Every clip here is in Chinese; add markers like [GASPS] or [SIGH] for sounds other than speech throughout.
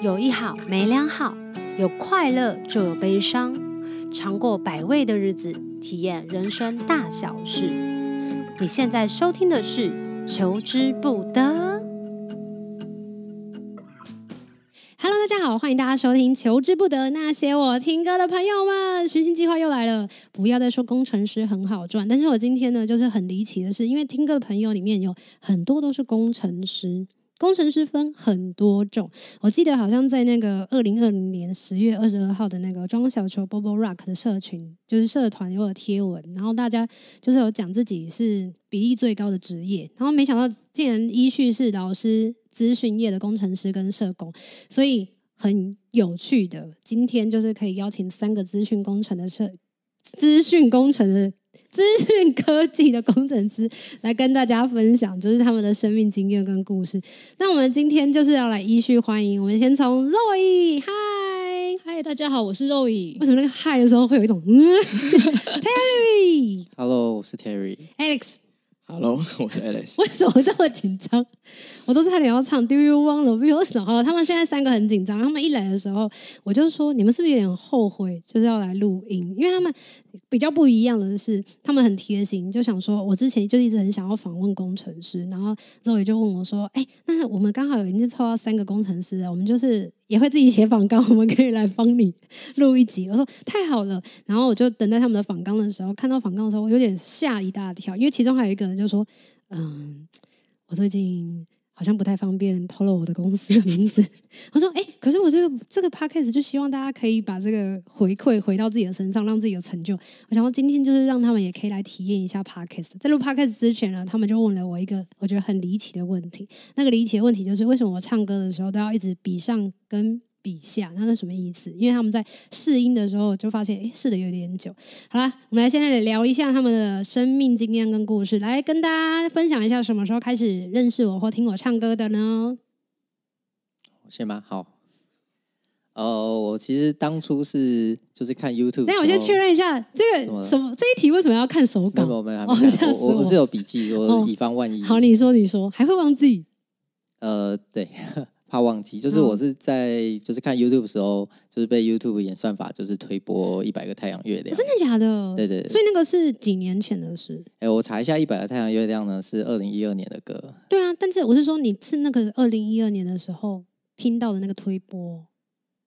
有一好没两好，有快乐就有悲伤，尝过百味的日子，体验人生大小事。你现在收听的是《求之不得》。Hello，大家好，欢迎大家收听《求之不得》。那些我听歌的朋友们，寻星计划又来了。不要再说工程师很好赚，但是我今天呢，就是很离奇的是，因为听歌的朋友里面有很多都是工程师。工程师分很多种，我记得好像在那个二零二零年十月二十二号的那个装小球 b o b o Rock 的社群，就是社团有贴文，然后大家就是有讲自己是比例最高的职业，然后没想到竟然依序是老师、资讯业的工程师跟社工，所以很有趣的，今天就是可以邀请三个资讯工程的社，资讯工程的。资讯科技的工程师来跟大家分享，就是他们的生命经验跟故事。那我们今天就是要来依序欢迎，我们先从 Roy，Hi，Hi，大家好，我是 Roy。为什么那个 Hi 的时候会有一种？[LAUGHS] Terry，Hello，我是 Terry。Alex。Hello，[LAUGHS] 我是 Alice。为什么这么紧张？我都是点要唱 Do you want to be my lover？他们现在三个很紧张。他们一来的时候，我就说你们是不是有点后悔就是要来录音？因为他们比较不一样的是，他们很贴心，就想说我之前就一直很想要访问工程师。然后周瑜就问我说：“哎，那我们刚好已经抽到三个工程师了，我们就是。”也会自己写访纲，我们可以来帮你录一集。我说太好了，然后我就等待他们的访纲的时候，看到访纲的时候，我有点吓一大跳，因为其中还有一个人就说，嗯，我最近。好像不太方便，透露我的公司的名字。[LAUGHS] 我说：“哎，可是我这个这个 p a c c a s e 就希望大家可以把这个回馈回到自己的身上，让自己的成就。我想说，今天就是让他们也可以来体验一下 p a c c a s e 在录 p a c c a s e 之前呢，他们就问了我一个我觉得很离奇的问题。那个离奇的问题就是，为什么我唱歌的时候都要一直比上跟？”笔下，那是什么意思？因为他们在试音的时候就发现，哎，试的有点久。好了，我们来现在聊一下他们的生命经验跟故事，来跟大家分享一下什么时候开始认识我或听我唱歌的呢？先吗？好。哦，我其实当初是就是看 YouTube。那我先确认一下，这个什么这一题为什么要看手稿？我我是有笔记，我以防万一。好，你说你说，还会忘记？呃，对。怕忘记，就是我是在就是看 YouTube 时候，就是被 YouTube 演算法就是推播《一百个太阳月亮》。真的假的？对对。所以那个是几年前的事。哎，我查一下，《一百个太阳月亮》呢是二零一二年的歌。对啊，但是我是说，你是那个二零一二年的时候听到的那个推播。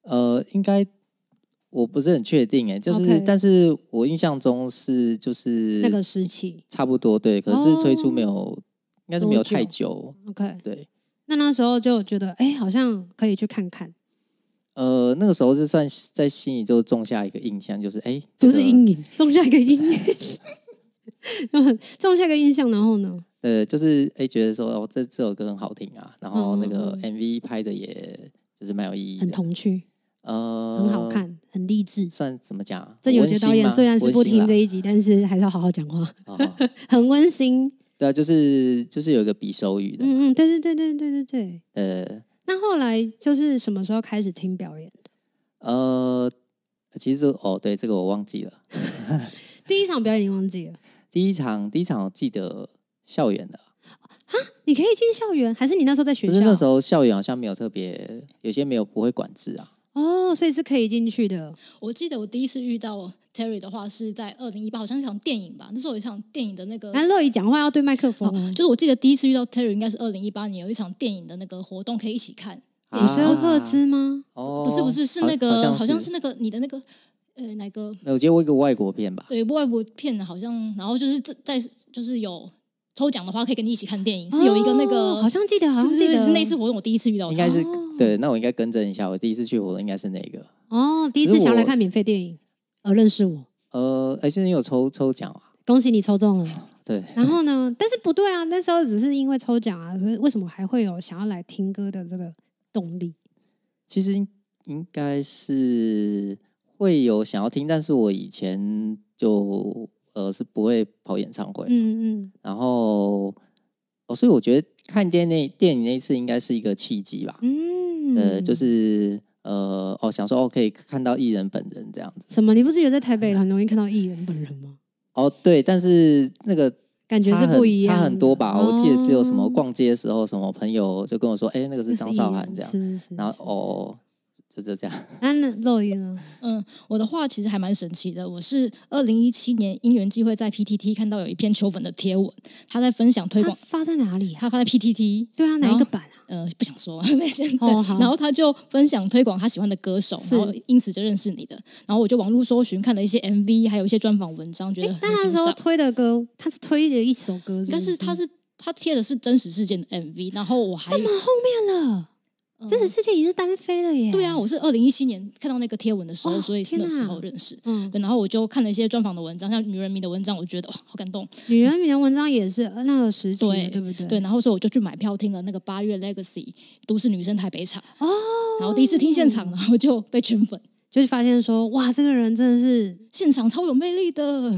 呃，应该我不是很确定，哎，就是，但是我印象中是就是那个时期差不多对，可是推出没有，应该是没有太久。OK，对。那那时候就觉得，哎，好像可以去看看。呃，那个时候就算在心里就种下一个印象，就是哎，不是阴影，种下一个阴影，[LAUGHS] 种下一个印象，然后呢？呃，就是哎，觉得说哦，这这首歌很好听啊，然后那个 MV 拍的也就是蛮有意义，很童趣，呃，很好看，很励志，算怎么讲？这有些导演虽然是不听这一集，但是还是要好好讲话，[LAUGHS] 很温馨。对啊，就是就是有一个比手语的。嗯嗯，对对对对对对对。呃，那后来就是什么时候开始听表演的？呃，其实哦，对这个我忘记了。[LAUGHS] 第一场表演你忘记了？第一场，第一场我记得校园的。啊？你可以进校园？还是你那时候在学校？那时候校园好像没有特别，有些没有不会管制啊。哦，所以是可以进去的。我记得我第一次遇到。Terry 的话是在二零一八，好像一场电影吧。那时候有一场电影的那个，哎，乐怡讲话要对麦克风。就是我记得第一次遇到 Terry 应该是二零一八年，有一场电影的那个活动可以一起看。你是要赫兹吗？哦，不是不是，是那个好像是那个你的那个呃哪个？我觉得我一个外国片吧。对，外国片好像，然后就是在就是有抽奖的话可以跟你一起看电影，是有一个那个好像记得好像记得是那次活动我第一次遇到，应该是对。那我应该更正一下，我第一次去活动应该是哪个？哦，第一次想来看免费电影。呃，认识我，呃，而且你有抽抽奖啊？恭喜你抽中了。[LAUGHS] 对。然后呢？但是不对啊，那时候只是因为抽奖啊，为什么还会有想要来听歌的这个动力？其实应该是会有想要听，但是我以前就呃是不会跑演唱会。嗯嗯。然后哦，所以我觉得看电那电影那次应该是一个契机吧。嗯。呃，就是。呃，哦，想说哦，可以看到艺人本人这样子。什么？你不是有在台北很容易看到艺人本人吗？哦，对，但是那个感觉是不一差很多吧？我记得只有什么逛街的时候，什么朋友就跟我说，哎，那个是张韶涵这样。是是是。然后哦。就就这样，那录音呢？嗯，我的话其实还蛮神奇的。我是二零一七年因缘际会在 PTT 看到有一篇秋粉的贴文，他在分享推广发在哪里？他发在 PTT，对啊，哪一个版啊？呃，[LAUGHS] 不想说，没先对。然后他就分享推广他喜欢的歌手，然后因此就认识你的。然后我就网络搜寻看了一些 MV，还有一些专访文章，觉得那时候推的歌，他是推的一首歌，但是他是他贴的是真实事件的 MV，然后我还这么后面了。真实世界已经是单飞了耶。对啊，我是二零一七年看到那个贴文的时候，所以那时候认识。嗯，然后我就看了一些专访的文章，像女人迷的文章，我觉得哇，好感动。[LAUGHS] 女人迷的文章也是那个时期，对不对？对。然后所以我就去买票听了那个八月 Legacy 都市女生台北场哦，然后第一次听现场，然 [LAUGHS] 后就被圈粉，就是发现说哇，这个人真的是现场超有魅力的。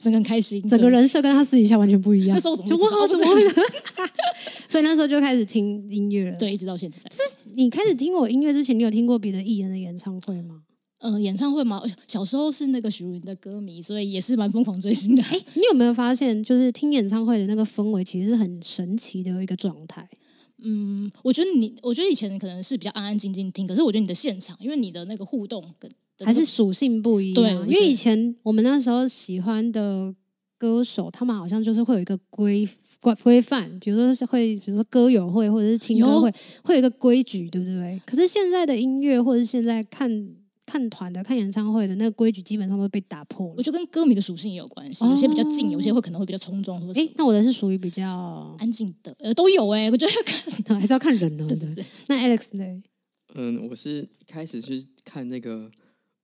真的很开心，整个人设跟他私底下完全不一样。那时候我怎么知道？所以那时候就开始听音乐了，对，一直到现在。是你开始听我音乐之前，你有听过别的艺人的演唱会吗？嗯，演唱会吗？小时候是那个许茹芸的歌迷，所以也是蛮疯狂追星的。哎，[LAUGHS] 你有没有发现，就是听演唱会的那个氛围，其实是很神奇的一个状态。嗯，我觉得你，我觉得以前可能是比较安安静静听，可是我觉得你的现场，因为你的那个互动跟还是属性不一样，对，因为以前我们那时候喜欢的歌手，他们好像就是会有一个规规规范，比如说会，比如说歌友会或者是听歌会，会有一个规矩，对不对？可是现在的音乐或者是现在看看团的、看演唱会的那个规矩，基本上都被打破了。我觉得跟歌迷的属性也有关系，有些比较静，有些会可能会比较冲撞或者那我的是属于比较安静的，呃，都有哎，我觉得要 [LAUGHS] 看还是要看人呢？对不对？那 Alex 呢？嗯，我是一开始去看那个。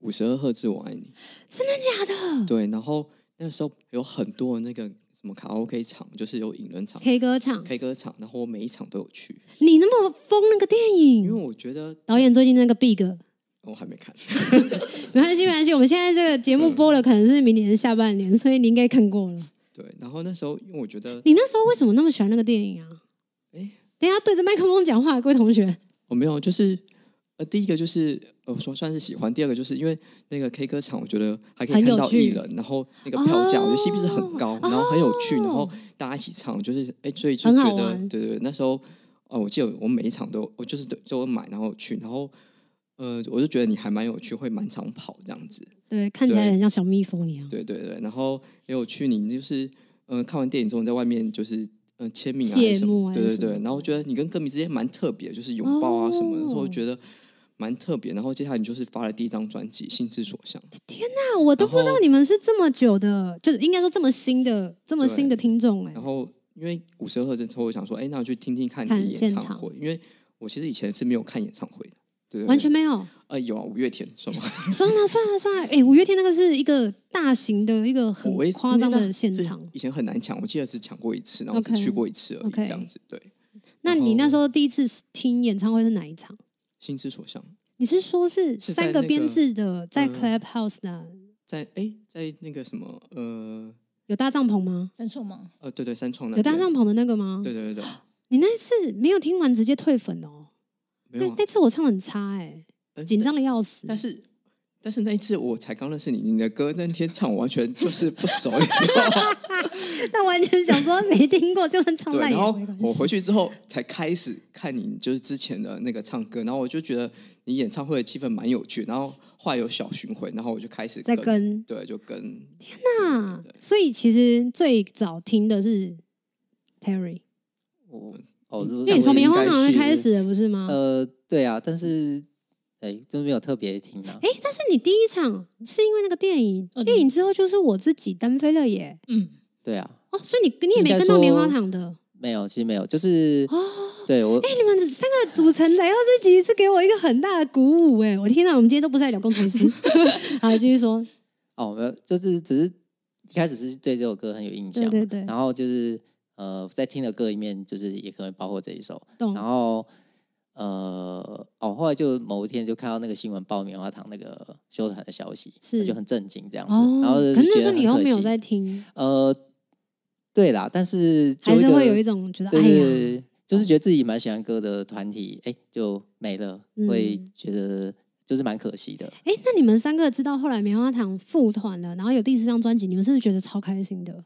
五十二赫兹，我爱你。真的假的？对，然后那时候有很多那个什么卡拉 OK 场，就是有影人场、K 歌场、K 歌场，然后我每一场都有去。你那么疯那个电影？因为我觉得导演最近那个 Big，我还没看。[LAUGHS] 没关系，没关系，我们现在这个节目播了，可能是明年下半年，所以你应该看过了。对，然后那时候因为我觉得，你那时候为什么那么喜欢那个电影啊？哎，等下对着麦克风讲话，各位同学。我没有，就是。呃，第一个就是我说算是喜欢，第二个就是因为那个 K 歌场，我觉得还可以看到艺人，然后那个票价我觉得 C P 值很高，然后很有趣，然后大家一起唱，就是哎，所以就觉得对对，对，那时候哦，我记得我每一场都我就是都买然后去，然后呃，我就觉得你还蛮有趣，会满场跑这样子，对，看起来很像小蜜蜂一样，对对对。然后也有去你就是嗯，看完电影之后在外面就是嗯签名啊什么，对对对。然后觉得你跟歌迷之间蛮特别，就是拥抱啊什么，的，所以我觉得。蛮特别，然后接下来就是发了第一张专辑《心之所向》。天哪，我都不知道你们是这么久的，就是应该说这么新的、这么新的听众哎。然后因为五十赫兹，之后想说，哎，那我去听听看你的演唱会，因为我其实以前是没有看演唱会的，对，完全没有。呃，有五月天算吗？算了算了算了，哎，五月天那个是一个大型的一个很夸张的现场，以前很难抢，我记得只抢过一次，然后只去过一次而已，这样子。对，那你那时候第一次听演唱会是哪一场？心之所向，你是说，是三个编制的，在 Club House 呢？在哎，在那个什么，呃，有搭帐篷吗？三重吗？呃，对对，三重的有搭帐篷的那个吗？对对对对，你那次没有听完直接退粉哦。那那次我唱很差哎，紧张的要死。但是。但是那一次我才刚认识你，你的歌那天唱我完全就是不熟，那 [LAUGHS] 完全想说没听过，就唱烂。然后我回去之后才开始看你就是之前的那个唱歌，然后我就觉得你演唱会的气氛蛮有趣，然后话有小巡回，然后我就开始在跟对就跟天哪，所以其实最早听的是 Terry，哦哦，因你从棉花糖开始不是吗？呃，对啊，但是。对，都没有特别听到。哎，但是你第一场是因为那个电影，电影之后就是我自己单飞了耶。嗯，[LAUGHS] 对啊。哦，所以你你也没跟到棉花糖的。没有，其实没有，就是哦，对我。哎，你们三个组成然后这集是给我一个很大的鼓舞哎！我天到我们今天都不在聊工程师，啊，[LAUGHS] [LAUGHS] 继续说哦，有，就是只是一开始是对这首歌很有印象，对对，然后就是呃，在听的歌里面就是也可能包括这一首，然后。呃，哦，后来就某一天就看到那个新闻，爆棉花糖那个休团的消息，是就很震惊这样子。然后，可是那时候你又没有在听？呃，对啦，但是还是会有一种觉得，哎，就是觉得自己蛮喜欢歌的团体，哎，就没了，会觉得就是蛮可惜的。哎，那你们三个知道后来棉花糖复团了，然后有第四张专辑，你们是不是觉得超开心的？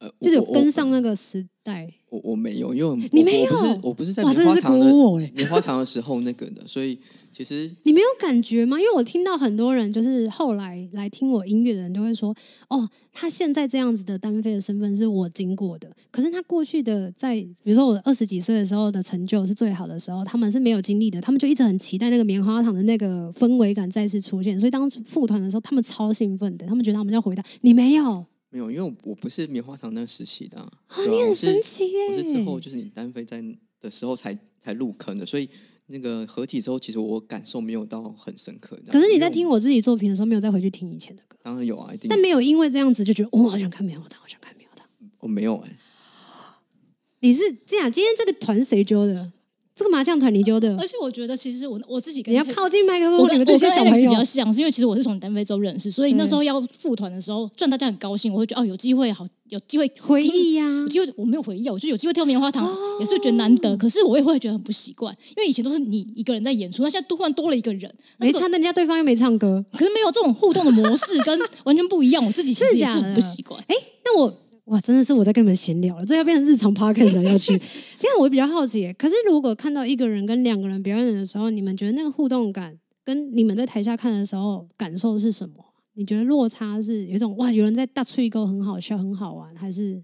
呃，就是跟上那个时代。我没有，因为你没有，我不是在棉花糖的棉花糖的时候那个的，所以其实 [LAUGHS] 你没有感觉吗？因为我听到很多人就是后来来听我音乐的人，都会说哦，他现在这样子的单飞的身份是我经过的，可是他过去的在比如说我二十几岁的时候的成就是最好的时候，他们是没有经历的，他们就一直很期待那个棉花糖的那个氛围感再次出现，所以当副团的时候，他们超兴奋的，他们觉得他们要回答，你没有。没有，因为我不是棉花糖那时期的，啊。你很神奇耶！我是之后就是你单飞在的时候才才入坑的，所以那个合体之后，其实我感受没有到很深刻。可是你在听我自己作品的时候，没有再回去听以前的歌？当然有啊，一定。但没有因为这样子就觉得我好想看棉花糖，好想看棉花糖。我没有哎，你是这样？今天这个团谁揪的？这个麻将团你丢的，而且我觉得其实我我自己跟你要靠近麦克风，我觉我跟小孩子比较像，是因为其实我是从南非洲认识，所以那时候要复团的时候，赚大家很高兴，我会觉得哦有机会好有机会回忆呀，有机会我没有回忆，我就有机会跳棉花糖，也是觉得难得，可是我也会觉得很不习惯，因为以前都是你一个人在演出，那现在突然多了一个人，没唱人家对方又没唱歌，可是没有这种互动的模式跟完全不一样，我自己其实是很不习惯。哎，那我。哇，真的是我在跟你们闲聊了，这要变成日常 podcast 来要去。[LAUGHS] 因为我比较好奇，可是如果看到一个人跟两个人表演的时候，你们觉得那个互动感跟你们在台下看的时候感受是什么？你觉得落差是有一种哇，有人在大吹一个很好笑、很好玩，还是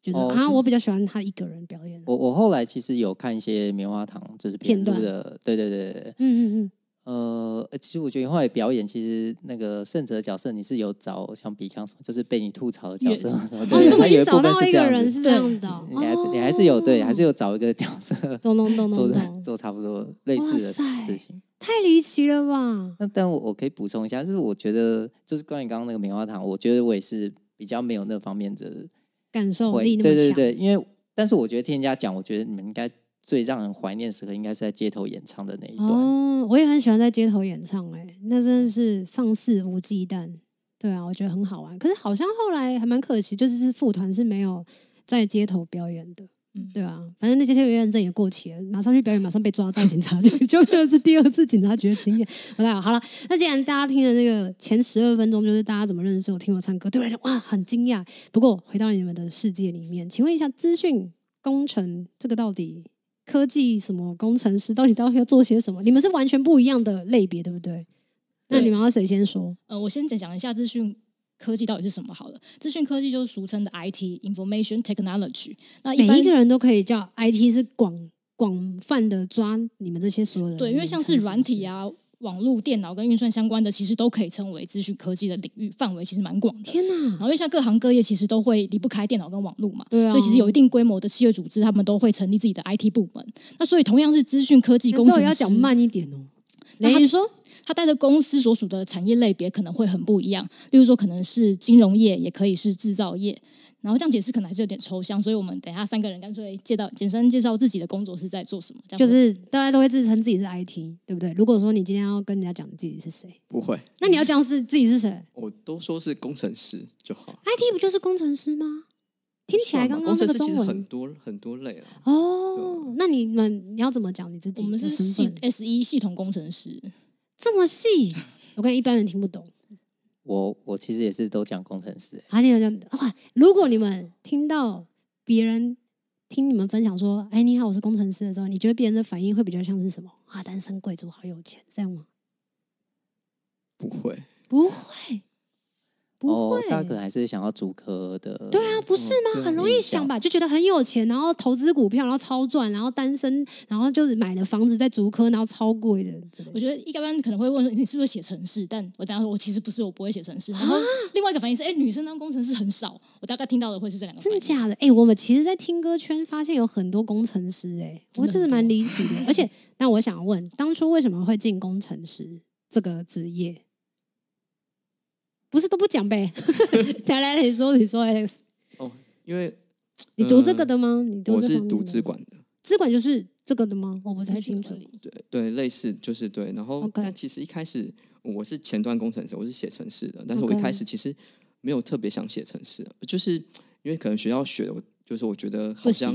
觉得啊，我比较喜欢他一个人表演？我我后来其实有看一些棉花糖，就是片段的，对对对对，嗯嗯嗯。呃，其实我觉得你后来表演，其实那个胜者角色你是有找像比康，就是被你吐槽的角色，哦，你是故意找到一个人是这样子的，你还是有对，还是有找一个角色，[LAUGHS] 咚咚咚咚咚，做差不多类似的事情，太离奇了吧？那但我可以补充一下，就是我觉得就是关于刚刚那个棉花糖，我觉得我也是比较没有那方面的感受力，对对对，因为但是我觉得听人家讲，我觉得你们应该。最让人怀念时刻，应该是在街头演唱的那一段。哦，我也很喜欢在街头演唱哎，那真的是放肆无忌惮，对啊，我觉得很好玩。可是好像后来还蛮可惜，就是副团是没有在街头表演的，嗯，对啊，反正那街头表演证也过期了，马上去表演，马上被抓到警察局，就又是第二次警察局的经验。我太好了，那既然大家听了那个前十二分钟，就是大家怎么认识我，听我唱歌，我来讲哇很惊讶。不过回到你们的世界里面，请问一下，资讯工程这个到底？科技什么工程师到底到底要做些什么？你们是完全不一样的类别，对不对？那你们要谁先说？呃，我先讲一下资讯科技到底是什么好了。资讯科技就是俗称的 IT（Information Technology）。那每一个人都可以叫 IT 是广广泛的，抓你们这些所有人。对，因为像是软体啊。网络、电脑跟运算相关的，其实都可以称为资讯科技的领域，范围其实蛮广的。天哪！然后因为像各行各业，其实都会离不开电脑跟网络嘛。对啊。所以其实有一定规模的企业组织，他们都会成立自己的 IT 部门。那所以同样是资讯科技司，程师，要讲慢一点哦。例你说，他带的公司所属的产业类别可能会很不一样，例如说可能是金融业，也可以是制造业。然后这样解释可能还是有点抽象，所以我们等下三个人干脆介绍，简单介绍自己的工作是在做什么。就是大家都会自称自己是 IT，对不对？如果说你今天要跟人家讲自己是谁，不会。那你要讲是自己是谁？我都说是工程师就好。IT 不就是工程师吗？听起来刚刚工程师其实很多很多类了。哦，那你们你要怎么讲你自己？我们是系 S 一系统工程师，这么细，我看一般人听不懂。我我其实也是都讲工程师。啊，你有讲哇！如果你们听到别人听你们分享说：“哎，你好，我是工程师”的时候，你觉得别人的反应会比较像是什么？啊，单身贵族，好有钱，这样吗？不会，不会。不会，他可能还是想要主科的。对啊，不是吗？很容易想吧，就觉得很有钱，然后投资股票，然后超赚，然后单身，然后就是买了房子在主科，然后超贵的。我觉得一概般可能会问你是不是写城市，但我等下说我其实不是，我不会写城市。然后另外一个反应是，哎，女生当工程师很少。我大概听到的会是这两个。真的假的？哎，我们其实，在听歌圈发现有很多工程师，哎，我真的蛮离奇的。而且，那我想要问，当初为什么会进工程师这个职业？不是都不讲呗？[LAUGHS] 来来，你说你说。哦，因为你读这个的吗？你我是读资管的，资管就是这个的吗？我不太清楚。对对，类似就是对。然后，但其实一开始我是前端工程师，我是写城市的，但是我一开始其实没有特别想写城市，就是因为可能学校学的，我就是我觉得好像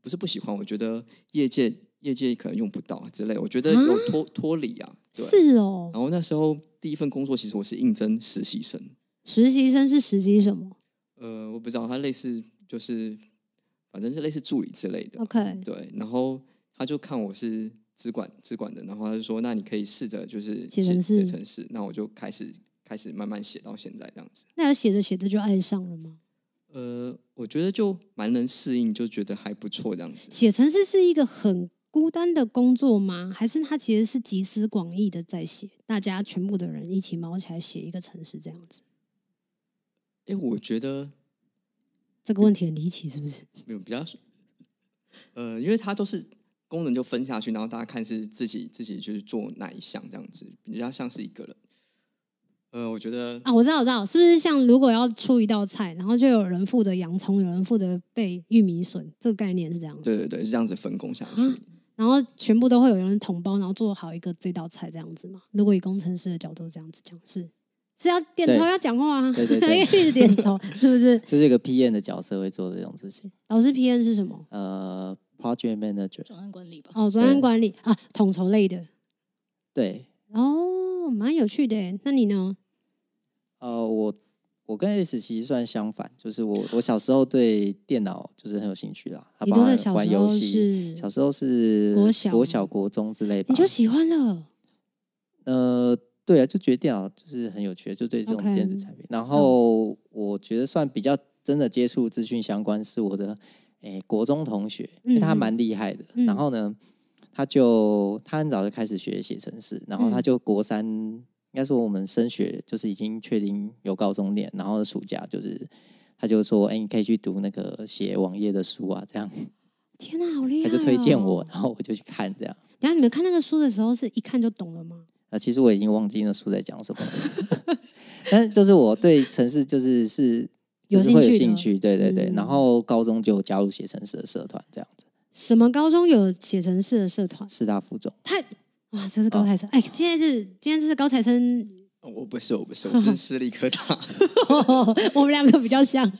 不是不喜欢，我觉得业界业界可能用不到之类，我觉得有脱脱离啊。是哦，然后那时候第一份工作其实我是应征实习生。实习生是实习什么？呃，我不知道，他类似就是，反正是类似助理之类的。OK，对，然后他就看我是资管资管的，然后他就说：“那你可以试着就是写程式程那我就开始开始慢慢写到现在这样子。那写着写着就爱上了吗？呃，我觉得就蛮能适应，就觉得还不错这样子。写程式是一个很。孤单的工作吗？还是他其实是集思广益的在写，大家全部的人一起忙起来写一个城市这样子？哎，我觉得这个问题很离奇，是不是？有比较呃，因为他都是功能就分下去，然后大家看是自己自己就是做哪一项这样子，比较像是一个人。呃，我觉得啊，我知道，我知道，是不是像如果要出一道菜，然后就有人负责洋葱，有人负责备玉米笋，这个概念是这样？对对对，是这样子分工下去。然后全部都会有人统包，然后做好一个这道菜这样子嘛。如果以工程师的角度这样子讲，是是要点头要讲话啊，等于一直点头是不是？就是一个 P N 的角色会做这种事情。老师 P N 是什么？呃，Project Manager，总安管理吧。哦，总安管理啊，统筹类的。对。哦，蛮有趣的。那你呢？呃，我。我跟 S 其实算相反，就是我我小时候对电脑就是很有兴趣啦。你都在玩游戏，小时候是国小、国小、国中之类。你就喜欢了？呃，对啊，就觉得就是很有趣，就对这种电子产品。然后我觉得算比较真的接触资讯相关是我的，诶，国中同学，因为他蛮厉害的。然后呢，他就他很早就开始学写程式，然后他就国三。应该说我们升学，就是已经确定有高中念，然后暑假就是，他就说：“哎，你可以去读那个写网页的书啊。”这样，[LAUGHS] 天哪，好厉害！还是推荐我，然后我就去看这样。然后你们看那个书的时候，是一看就懂了吗？啊，其实我已经忘记那书在讲什么。[LAUGHS] 但是就是我对城市就是是，有会有兴趣？对对对。然后高中就加入写城市的社团这样子。什么高中有写城市的社团？师大附中。太。哇，这是高材生！哎，今天是今天这是高材生。我不是，我不是，我 [LAUGHS] 是私立科大。[LAUGHS] 我们两个比较像，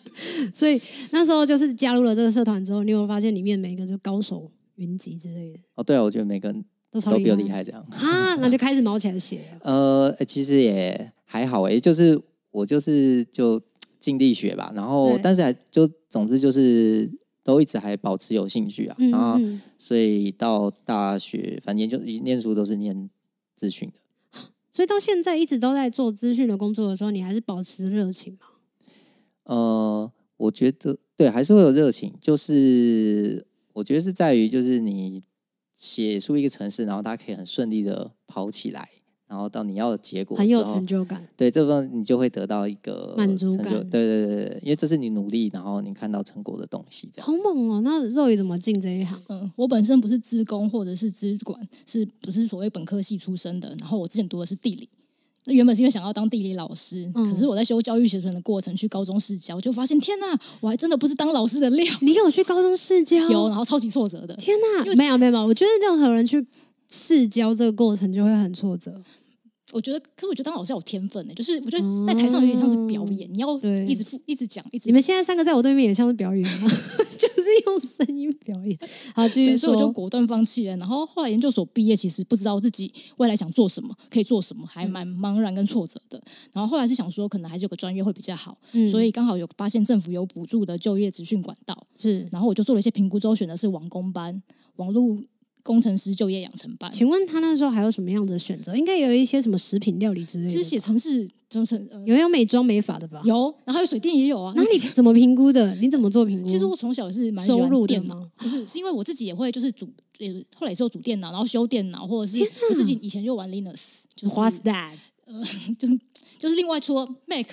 所以那时候就是加入了这个社团之后，你有没有发现里面每一个就高手云集之类的？哦，对啊，我觉得每个人都都比较厉害这样啊，那就开始毛起来写。[LAUGHS] 呃，其实也还好哎，就是我就是就尽力学吧，然后但是还就总之就是都一直还保持有兴趣啊，然后。所以到大学，反正就一念书都是念资讯的。[GASPS] 所以到现在一直都在做资讯的工作的时候，你还是保持热情吗？呃，我觉得对，还是会有热情。就是我觉得是在于，就是你写出一个城市，然后它可以很顺利的跑起来。然后到你要的结果的很有成就感。对，这部分你就会得到一个满足感。对对对对，因为这是你努力，然后你看到成果的东西。好猛哦！那肉爷怎么进这一行？嗯，我本身不是资工或者是资管，是不是所谓本科系出身的？然后我之前读的是地理，那原本是因为想要当地理老师，可是我在修教育学分的过程去高中试教，就发现天哪，我还真的不是当老师的料。你跟我去高中试教，有，然后超级挫折的。天哪，没有没有没有，我觉得任何人去。试教这个过程就会很挫折，我觉得，可是我觉得当老师有天分的，就是我觉得在台上有点像是表演，你要一直复一直讲。你们现在三个在我对面也像是表演，[LAUGHS] [LAUGHS] 就是用声音表演。好，所以我就果断放弃了。然后后来研究所毕业，其实不知道自己未来想做什么，可以做什么，还蛮茫然跟挫折的。然后后来是想说，可能还是有个专业会比较好，所以刚好有发现政府有补助的就业资讯管道，是，然后我就做了一些评估，之后选的是网工班、网路。工程师就业养成班，请问他那时候还有什么样的选择？应该有一些什么食品料理之类的。其实写程式、中程，有有美妆美法的吧？有，然后有水电也有啊。那你怎么评估的？你怎么做评估？其实我从小是蛮喜入电脑，不是，是因为我自己也会，就是煮，也后来也是有煮电脑，然后修电脑，或者是我自己以前就玩 Linux，就是。What's that？呃，[LAUGHS] 就是就是另外除了 Mac。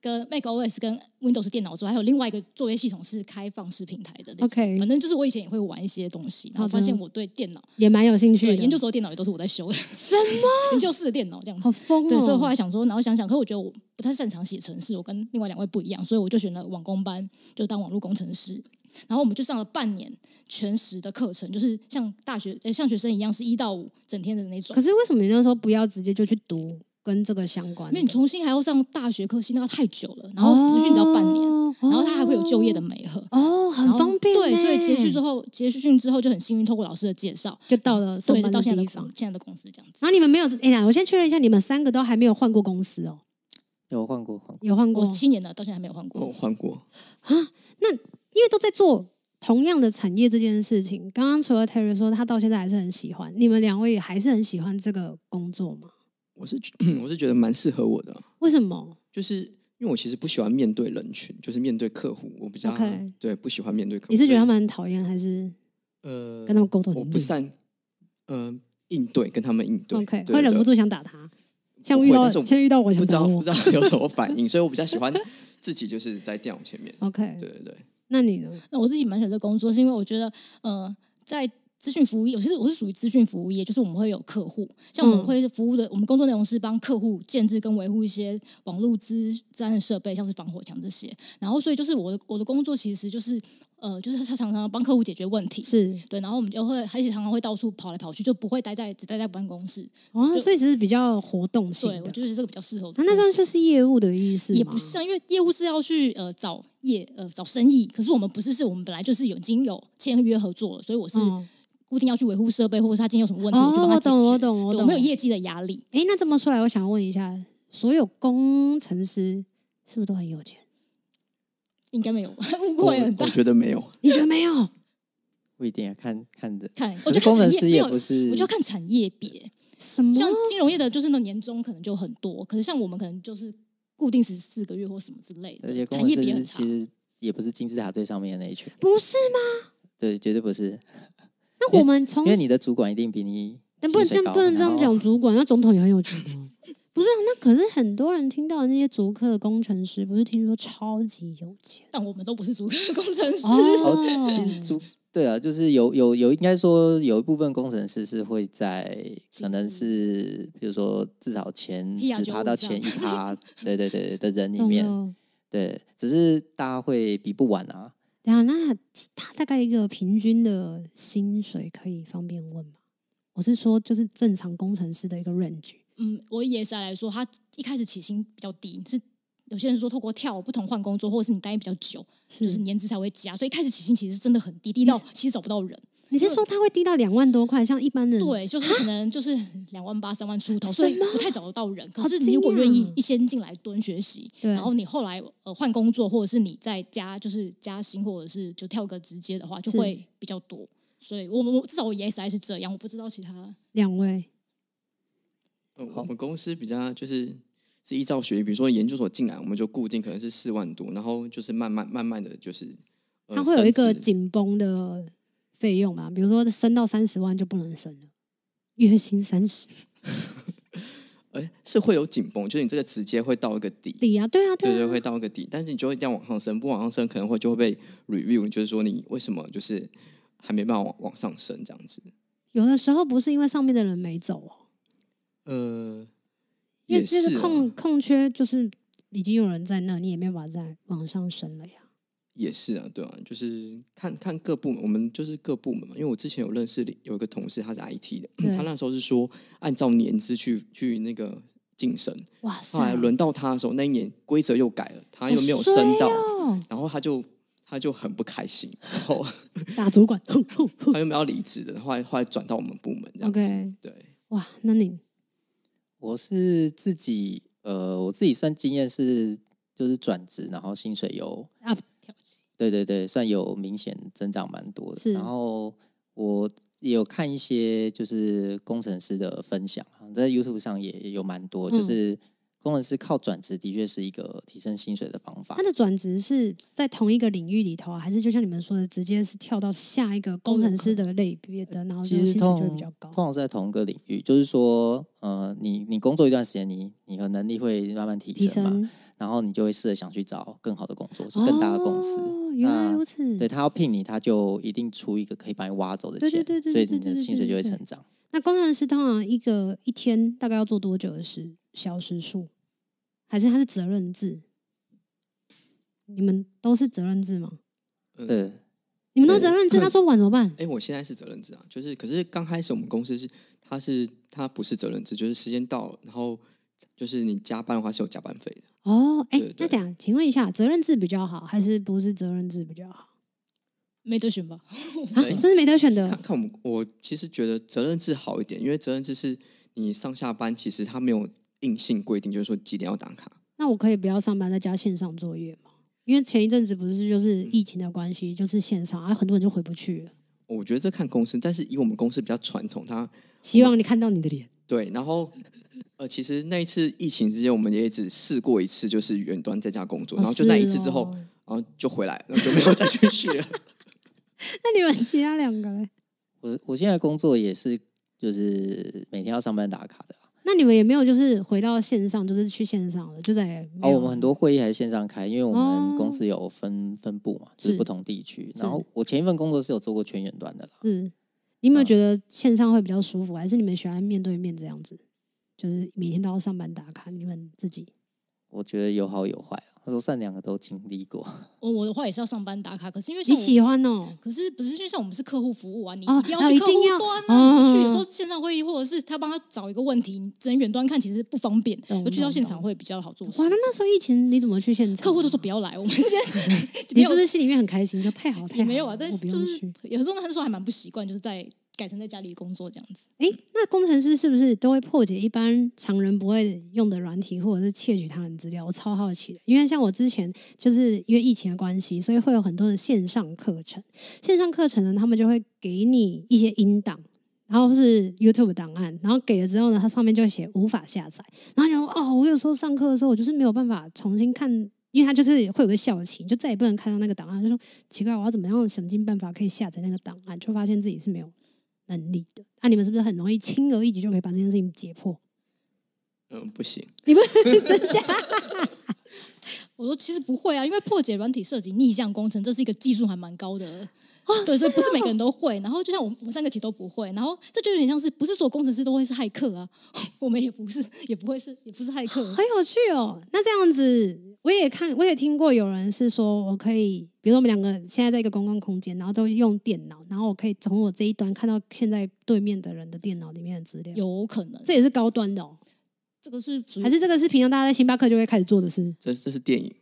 跟 Mac OS、跟 Windows 电脑外，还有另外一个作业系统是开放式平台的。OK，反正就是我以前也会玩一些东西，然后发现我对电脑也蛮有兴趣。的。研究所电脑也都是我在修。什么？[LAUGHS] 研究室的电脑这样？好疯哦！对，所以后来想说，然后想想，可我觉得我不太擅长写程式，我跟另外两位不一样，所以我就选了网工班，就当网络工程师。然后我们就上了半年全时的课程，就是像大学像学生一样是一到五整天的那种。可是为什么你那时候不要直接就去读？跟这个相关，因为你重新还要上大学科系，那个太久了。然后职训只要半年，然后他还会有就业的美合哦，很方便。对，所以结训之后，结训之后就很幸运，透过老师的介绍，就到了上班的地方，现在的公司这样子。然后你们没有哎呀，我先确认一下，你们三个都还没有换过公司哦？有换过，有换过，我七年了，到现在还没有换过。我换过啊，那因为都在做同样的产业这件事情。刚刚除了 Terry 说他到现在还是很喜欢，你们两位还是很喜欢这个工作吗？我是我是觉得蛮适合我的，为什么？就是因为我其实不喜欢面对人群，就是面对客户，我比较对不喜欢面对客户。你是觉得他们很讨厌，还是呃跟他们沟通我不善呃应对，跟他们应对，OK，会忍不住想打他。像遇到像遇到我不知道不知道有什么反应，所以我比较喜欢自己就是在电脑前面，OK，对对对。那你呢？那我自己蛮喜欢这工作，是因为我觉得呃在。资讯服务，我是我是属于资讯服务业，就是我们会有客户，像我们会服务的，我们工作内容是帮客户建置跟维护一些网络资站的设备，像是防火墙这些。然后，所以就是我的我的工作其实就是，呃，就是他常常帮客户解决问题，是对。然后我们就会，而且常常会到处跑来跑去，就不会待在只待在办公室。哦，所以其实比较活动性对，我觉得这个比较适合。那算就是业务的意思，也不是，啊，因为业务是要去呃找业呃找生意，可是我们不是，是我们本来就是已经有签约合作了，所以我是。固定要去维护设备，或者他今天有什么问题，我懂，我懂，他解决？没有业绩的压力。哎，那这么说来，我想问一下，所有工程师是不是都很有钱？应该没有，[LAUGHS] 误会很大。我觉得没有，[LAUGHS] 你觉得没有？不一定啊，看看的，看。我觉得工程师也不是，我就看产业别什么。像金融业的，就是那年终可能就很多，可是像我们可能就是固定十四个月或什么之类的。而且，工师其实也不是金字塔最上面的那一群，不是吗？对，绝对不是。那我们从因为你的主管一定比你，但不能这样不能这样讲主管，那总统也很有钱啊，[LAUGHS] 不是啊？那可是很多人听到那些足科的工程师，不是听说超级有钱？但我们都不是足科的工程师哦。其实足对啊，就是有有有，应该说有一部分工程师是会在可能是比如说至少前十趴到前一趴，对对对的人里面，对，只是大家会比不完啊。啊，那他大概一个平均的薪水可以方便问吗？我是说，就是正常工程师的一个 range。嗯，我 ESI 来说，他一开始起薪比较低，是有些人说透过跳不同换工作，或者是你待比较久，是就是年资才会加，所以一开始起薪其实真的很低，低到其实找不到人。你是说它会低到两万多块？像一般的？对，就是可能就是两万八三万出头，所以不太找得到人。可是你如果愿意一先进来蹲学习，然后你后来呃换工作，或者是你再加就是加薪，或者是就跳个直接的话，就会比较多。所以我我至少我 ES i 是这样，我不知道其他两位。我们公司比较就是是依照学，比如说研究所进来，我们就固定可能是四万多，然后就是慢慢慢慢的就是，它会有一个紧绷的。费用嘛，比如说升到三十万就不能升了，月薪三十，[LAUGHS] 哎，是会有紧绷，就是你这个直接会到一个底底啊，对啊，对对会到一个底，但是你就会一定要往上升，不往上升可能会就会被 review，就是说你为什么就是还没办法往往上升这样子？有的时候不是因为上面的人没走哦，呃，因为这个空空缺就是已经有人在那，你也没有办法再往上升了呀。也是啊，对啊，就是看看各部门，我们就是各部门嘛。因为我之前有认识有一个同事，他是 IT 的，他那时候是说按照年资去去那个晋升。哇塞！后来轮到他的时候，那一年规则又改了，他又没有升到，然后他就他就很不开心，然后打 [LAUGHS] 主管，他又要离职的。后来后来转到我们部门这样子。对，哇，那你我是自己呃，我自己算经验是就是转职，然后薪水由对对对，算有明显增长，蛮多的。然后我有看一些就是工程师的分享，在 YouTube 上也有蛮多，就是工程师靠转职的确是一个提升薪水的方法。他的转职是在同一个领域里头啊，还是就像你们说的，直接是跳到下一个工程师的类别的，然后其实通常比较高，通常是在同一个领域，就是说，呃，你你工作一段时间，你你的能力会慢慢提升嘛，然后你就会试着想去找更好的工作，就更大的公司。原来如此，对他要聘你，他就一定出一个可以把你挖走的钱，对对对，所以你的薪水就会成长。那工程师通常一个一天大概要做多久的事？小时数？还是他是责任制？你们都是责任制吗？对，你们都是责任制，他做不完怎么办？哎，我现在是责任制啊，就是可是刚开始我们公司是他是他不是责任制，就是时间到，然后就是你加班的话是有加班费的。哦，哎，那等下，请问一下，责任制比较好，还是不是责任制比较好？没得选吧？啊，真是没得选的。看看我们，我其实觉得责任制好一点，因为责任制是你上下班，其实他没有硬性规定，就是说几点要打卡。那我可以不要上班，在家线上作业吗？因为前一阵子不是就是疫情的关系，就是线上啊，很多人就回不去了。我觉得这看公司，但是以我们公司比较传统，他希望你看到你的脸。对，然后。呃，其实那一次疫情之间，我们也只试过一次，就是远端在家工作，然后就那一次之后，然后就回来，就没有再去学。[LAUGHS] 那你们其他两个嘞？[LAUGHS] 我我现在工作也是，就是每天要上班打卡的。那你们也没有就是回到线上，就是去线上了，就在哦，我们很多会议还是线上开，因为我们公司有分分部嘛，就是不同地区。然后我前一份工作是有做过全远端的啦。嗯，你有没有觉得线上会比较舒服，还是你们喜欢面对面这样子？就是每天都要上班打卡，你们自己？我觉得有好有坏。他说，算两个都经历过。我 [LAUGHS] 我的话也是要上班打卡，可是因为你喜欢哦。可是不是就像我们是客户服务啊，你一定要去客户端啊，去。有时候线上会议或者是他帮他找一个问题，能远端看其实不方便，我去到现场会比较好做。事。哇，那那时候疫情你怎么去现场？客户都说不要来，我们先。[LAUGHS] [LAUGHS] 你是不是心里面很开心？就太好，太好。也没有啊，但是就是有时候那时候还蛮不习惯，就是在。改成在家里工作这样子。哎，那工程师是不是都会破解一般常人不会用的软体，或者是窃取他人资料？我超好奇的，因为像我之前就是因为疫情的关系，所以会有很多的线上课程。线上课程呢，他们就会给你一些音档，然后是 YouTube 档案，然后给了之后呢，它上面就写无法下载。然后你说哦，我有时候上课的时候，我就是没有办法重新看，因为他就是会有个校期，就再也不能看到那个档案。就说奇怪，我要怎么样想尽办法可以下载那个档案，就发现自己是没有。能力的，那你们是不是很容易轻而易举就可以把这件事情解破？嗯，不行。你们增 [LAUGHS] 真假？[LAUGHS] 我说其实不会啊，因为破解软体设计逆向工程，这是一个技术还蛮高的。对，所以不是每个人都会。然后就像我，我们三个其实都不会。然后这就有点像是，不是所有工程师都会是骇客啊，我们也不是，也不会是，也不是骇客。很有趣哦。那这样子，我也看，我也听过有人是说，我可以，比如说我们两个现在在一个公共空间，然后都用电脑，然后我可以从我这一端看到现在对面的人的电脑里面的资料。有可能，这也是高端的。哦。这个是，还是这个是平常大家在星巴克就会开始做的事？这这是电影。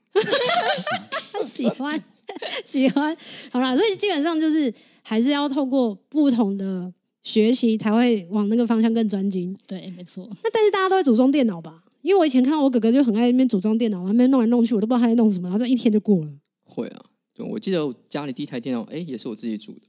[LAUGHS] 喜欢。[LAUGHS] 喜欢，好啦，所以基本上就是还是要透过不同的学习，才会往那个方向更专精。对，没错。那但是大家都在组装电脑吧？因为我以前看到我哥哥就很爱那边组装电脑，那边弄来弄去，我都不知道他在弄什么，然后一天就过了。会啊，对我记得家里第一台电脑，哎，也是我自己组的。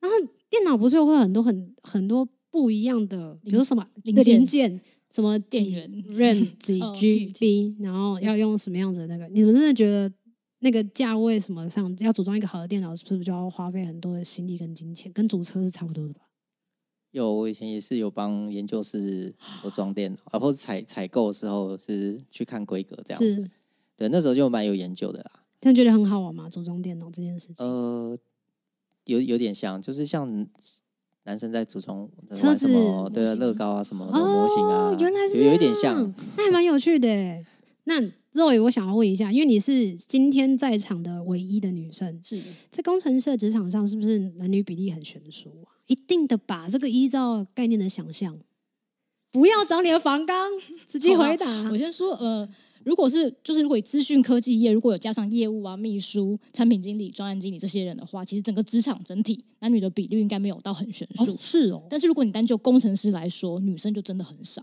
然后电脑不是会很多很很多不一样的，比如说什么零件，什么电源，[LAUGHS] g G B，然后要用什么样子的那个，你们真的觉得？那个价位什么上要组装一个好的电脑，是不是就要花费很多的心力跟金钱？跟组车是差不多的吧？有，我以前也是有帮研究室组 [GASPS] 装电脑，啊，或是采采购的时候是去看规格这样子。对，那时候就蛮有研究的啦。但觉得很好玩吗？组装电脑这件事情？呃，有有点像，就是像男生在组装车么对啊，乐高啊什么模型啊，原来是有一点像，那还蛮有趣的。那。r o 我想要问一下，因为你是今天在场的唯一的女生，是在工程社职场上是不是男女比例很悬殊啊？一定的吧？这个依照概念的想象，不要找你的房刚，直接回答。[LAUGHS] 我先说，呃，如果是就是如果资讯科技业如果有加上业务啊、秘书、产品经理、专案经理这些人的话，其实整个职场整体男女的比率应该没有到很悬殊，是哦。但是如果你单就工程师来说，女生就真的很少。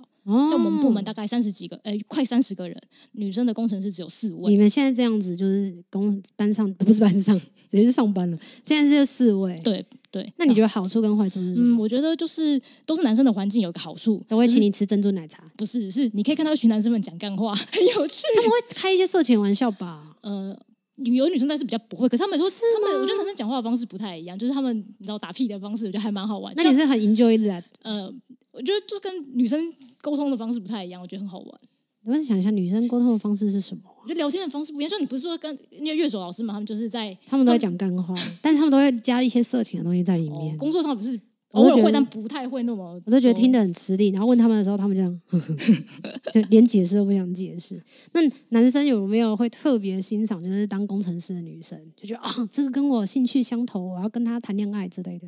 就我们部门大概三十几个，诶，快三十个人，女生的工程师只有四位。你们现在这样子就是工班上不是班上，直接是上班了。现在是四位，对对。那你觉得好处跟坏处是什么？嗯，我觉得就是都是男生的环境有个好处，都会请你吃珍珠奶茶。不是，是你可以看到一群男生们讲干话，很有趣。他们会开一些色情玩笑吧？呃。旅游女生在是比较不会，可是他们说他们，我觉得男生讲话的方式不太一样，就是他们你知道打屁的方式，我觉得还蛮好玩。那你是很 enjoy that？呃，我觉得就跟女生沟通的方式不太一样，我觉得很好玩。你们想一下，女生沟通的方式是什么？我觉得聊天的方式不一样。说你不是说跟那为乐手老师嘛，他们就是在，他们都在讲干话，但是他们都会加一些色情的东西在里面。工作上不是。我尔会，但不太会那么。我都觉得听得很吃力。然后问他们的时候，他们这样，[LAUGHS] 就连解释都不想解释。那男生有没有会特别欣赏，就是当工程师的女生，就觉得啊，这个跟我兴趣相投，我要跟他谈恋爱之类的？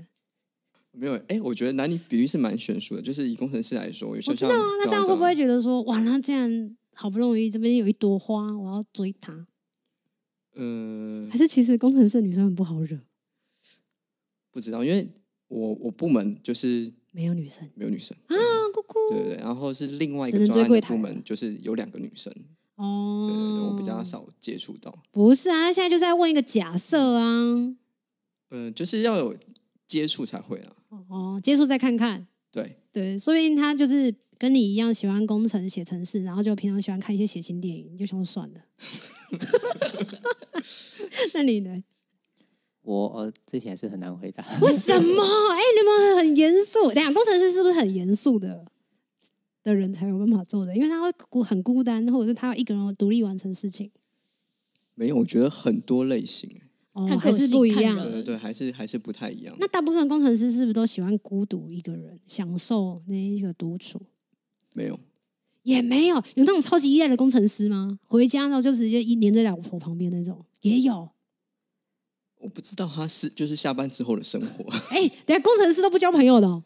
没有。哎，我觉得男女比例是蛮悬殊的。就是以工程师来说，我知道啊。那这样会不会觉得说，哇，那这样好不容易这边有一朵花，我要追她？嗯。还是其实工程师女生很不好惹？不知道，因为。我我部门就是没有女生，没有女生啊，姑姑对对，然后是另外一个专业部门就是有两个女生哦，我比较少接触到。不是啊，现在就在问一个假设啊，嗯，就是要有接触才会啊。哦，接触再看看。对对，说不定他就是跟你一样喜欢工程写程式，然后就平常喜欢看一些血腥电影，就先算了。[LAUGHS] 那你呢？我呃，之前是很难回答。为什么？哎，你们很严肃。两工程师是不是很严肃的的人才有办法做的？因为他孤很孤单，或者是他要一个人独立完成事情。没有，我觉得很多类型。哦，还是不一样。对对对，还是还是不太一样。那大部分工程师是不是都喜欢孤独一个人，享受那一个独处？没有，也没有。有那种超级依赖的工程师吗？回家后就直接一黏在老婆旁边那种，也有。不知道他是就是下班之后的生活。[LAUGHS] 哎，等下工程师都不交朋友的。哦？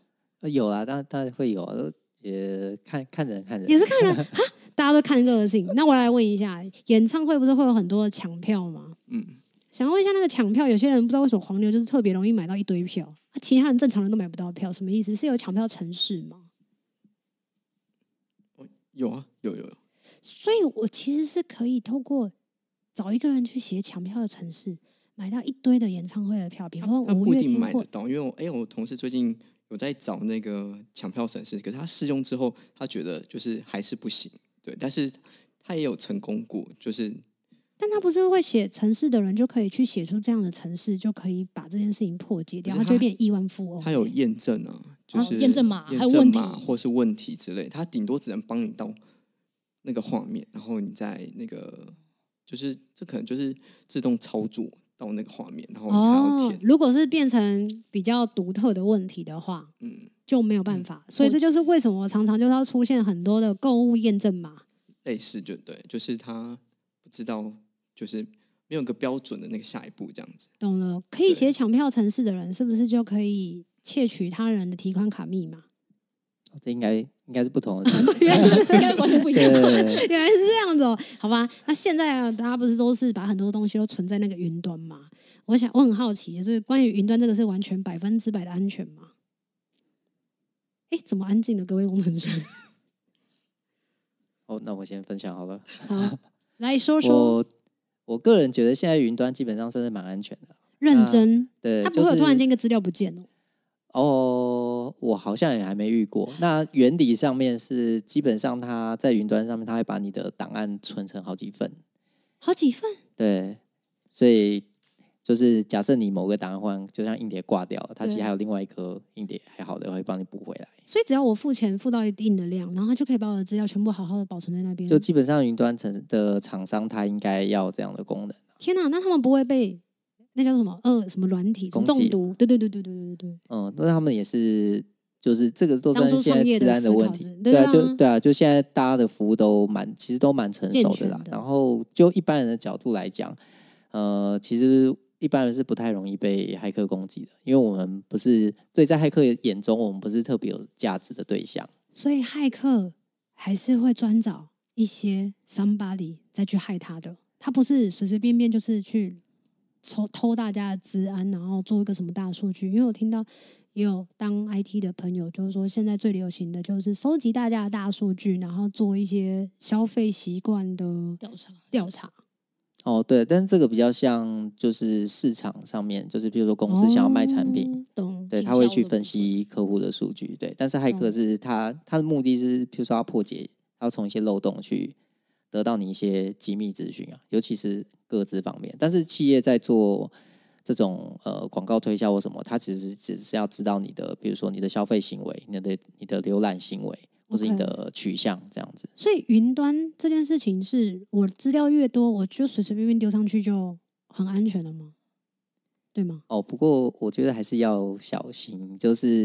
有啊，当然当然会有，也看看人看人。也是看人 [LAUGHS] 哈，大家都看个性。那我来问一下，演唱会不是会有很多抢票吗？嗯。想问一下那个抢票，有些人不知道为什么黄牛就是特别容易买到一堆票，啊，其他人正常人都买不到票，什么意思？是有抢票城市吗？有啊，有有有。所以我其实是可以透过找一个人去写抢票的城市。买到一堆的演唱会的票，比如说五月天。一定买得到，因为我哎，我同事最近有在找那个抢票城市，可是他试用之后，他觉得就是还是不行。对，但是他也有成功过，就是。但他不是会写城市的人，就可以去写出这样的城市，就可以把这件事情破解掉，他就变亿万富翁。他有验证啊，就是验证码还有问题，或是问题之类，他顶多只能帮你到那个画面，然后你在那个，就是这可能就是自动操作。到那个画面，然后你们还要填。如果是变成比较独特的问题的话，嗯，就没有办法。所以这就是为什么常常就是要出现很多的购物验证码。类似，就对，就是他不知道，就是没有个标准的那个下一步这样子。懂了，可以写抢票城市的人，是不是就可以窃取他人的提款卡密码？这应该应该是不同的，应该完全不一样。[LAUGHS] 原来是这样子哦，好吧。那现在大家不是都是把很多东西都存在那个云端吗？我想我很好奇，就是关于云端这个是完全百分之百的安全吗？哎，怎么安静了，各位工程师？[LAUGHS] 哦，那我先分享好了。好，来说说。我个人觉得现在云端基本上算是蛮安全的。认真。对。他会有突然间一个资料不见哦。哦。我好像也还没遇过。那原理上面是，基本上它在云端上面，它会把你的档案存成好几份，好几份。对，所以就是假设你某个档案，就像硬碟挂掉了，它其实还有另外一颗硬碟还好的，会帮你补回来。所以只要我付钱付到一定的量，然后它就可以把我的资料全部好好的保存在那边。就基本上云端存的厂商，它应该要这样的功能。天哪，那他们不会被？那叫做什么？呃，什么软体中毒？对对对对对对对对。嗯，那他们也是，就是这个都算现在治安的问题。对啊，就对啊，就现在大家的服务都蛮，其实都蛮成熟的啦。然后就一般人的角度来讲，呃，其实一般人是不太容易被黑客攻击的，因为我们不是对在黑客眼中，我们不是特别有价值的对象。所以黑客还是会专找一些 somebody 再去害他的，他不是随随便便就是去。抽偷大家的资安，然后做一个什么大数据？因为我听到也有当 IT 的朋友，就是说现在最流行的就是收集大家的大数据，然后做一些消费习惯的调查。调查。哦，对，但是这个比较像就是市场上面，就是比如说公司想要卖产品，懂？对，他会去分析客户的数据。对，但是骇客是他他的目的是，比如说要破解，要从一些漏洞去。得到你一些机密资讯啊，尤其是各自方面。但是企业在做这种呃广告推销或什么，它其实只是要知道你的，比如说你的消费行为、你的你的浏览行为或是你的取向这样子。所以云端这件事情是我资料越多，我就随随便便丢上去就很安全了吗？对吗？哦，不过我觉得还是要小心。就是